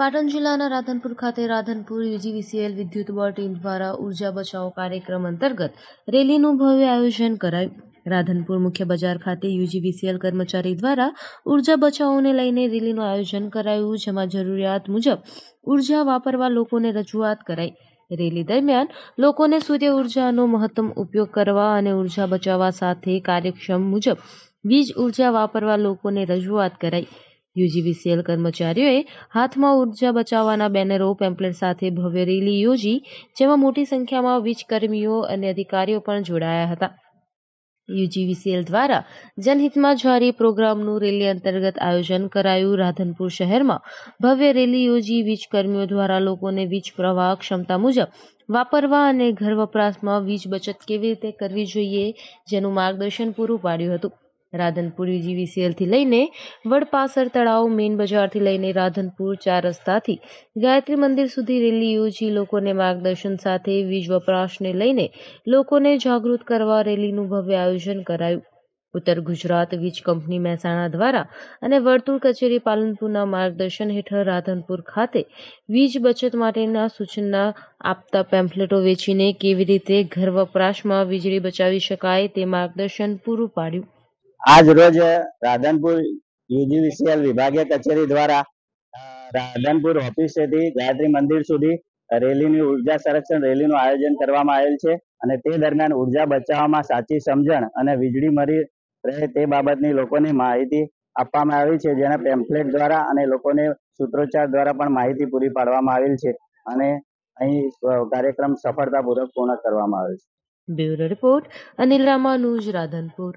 પાટણ જિલ્લાના રાધનપુર ખાતે રાધનપુર યુજીવીસીએલ વિદ્યુત બોર્ડ ટીમ દ્વારા ઉર્જા બચાવો કાર્યક્રમ અંતર્ગત રેલીનું ભવ્ય આયોજન કરાયું રાધનપુર મુખ્ય બજાર ખાતે યુજીવીસીએલ કર્મચારી દ્વારા ઉર્જા બચાવોને લઈને રેલીનું આયોજન કરાયું જેમાં જરૂરિયાત મુજબ ઉર્જા વાપરવા લોકોને રજૂઆત કરાઈ રેલી દરમિયાન લોકોને સૂર્ય ઉર્જાનો મહત્તમ ઉપયોગ કરવા અને ઉર્જા બચાવવા સાથે કાર્યક્ષમ મુજબ વીજ ઉર્જા વાપરવા લોકોને રજૂઆત કરાઈ યુજીવીસીએલ કર્મચારીઓએ હાથમાં ઉર્જા બચાવવાના બેનરો પેમ્પલેટ સાથે ભવ્ય રેલી યોજી જેમાં મોટી સંખ્યામાં વીજકર્મીઓ અને અધિકારીઓ પણ જોડાયા હતા યુજીવીસીએલ દ્વારા જનહિતમાં જારી પ્રોગ્રામનું રેલી અંતર્ગત આયોજન કરાયું રાધનપુર શહેરમાં ભવ્ય રેલી યોજી વીજકર્મીઓ દ્વારા લોકોને વીજ પ્રવાહ ક્ષમતા મુજબ વાપરવા અને ઘર વપરાશમાં વીજ બચત કેવી રીતે કરવી જોઈએ જેનું માર્ગદર્શન પૂરું પાડ્યું હતું રાધનપુરી યુજીવીસીએલથી લઈને વડપાસર તળાવ મેઇન બજારથી લઈને રાધનપુર ચાર રસ્તાથી ગાયત્રી મંદિર સુધી રેલી યોજી લોકોને માર્ગદર્શન સાથે વીજ વપરાશને લઈને લોકોને જાગૃત કરવા રેલીનું ભવ્ય આયોજન કરાયું ઉત્તર ગુજરાત વીજ કંપની મહેસાણા દ્વારા અને વર્તુળ કચેરી પાલનપુરના માર્ગદર્શન હેઠળ રાધનપુર ખાતે વીજ બચત માટેના સૂચના આપતા પેમ્ફલેટો વેચીને કેવી રીતે ઘર વપરાશમાં વીજળી બચાવી શકાય તે માર્ગદર્શન પૂરું પાડ્યું આજ રોજ રાધનપુર યુજીવીસીએલ વિભાગીય કચેરી દ્વારા રાધનપુર ઓફિસેથી ગાયત્રી મંદિર સુધી રેલીની ઉર્જા સંરક્ષણ રેલીનું આયોજન કરવામાં આવેલ છે અને તે દરમિયાન ઉર્જા બચાવવામાં સાચી સમજણ અને વીજળી મળી રહે તે બાબતની લોકોને માહિતી આપવામાં આવી છે જેના પેમ્પલેટ દ્વારા અને લોકોને સૂત્રોચ્ચાર દ્વારા પણ માહિતી પૂરી પાડવામાં આવેલ છે અને અહીં કાર્યક્રમ સફળતાપૂર્વક પૂર્ણ કરવામાં આવેલ છે બ્યુરો રિપોર્ટ અનિલ રામાનુજ રાધનપુર